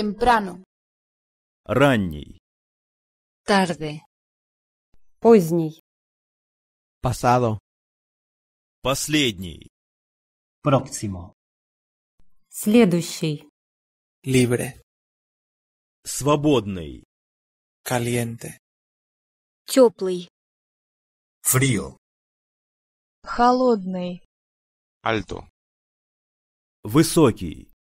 Temprano. Ранний. Tarde. Поздний. Pasado. Последний. Próximo. Следующий. Libre. Свободный. Caliente. Теплый. Frío. Холодный. Alto. Высокий.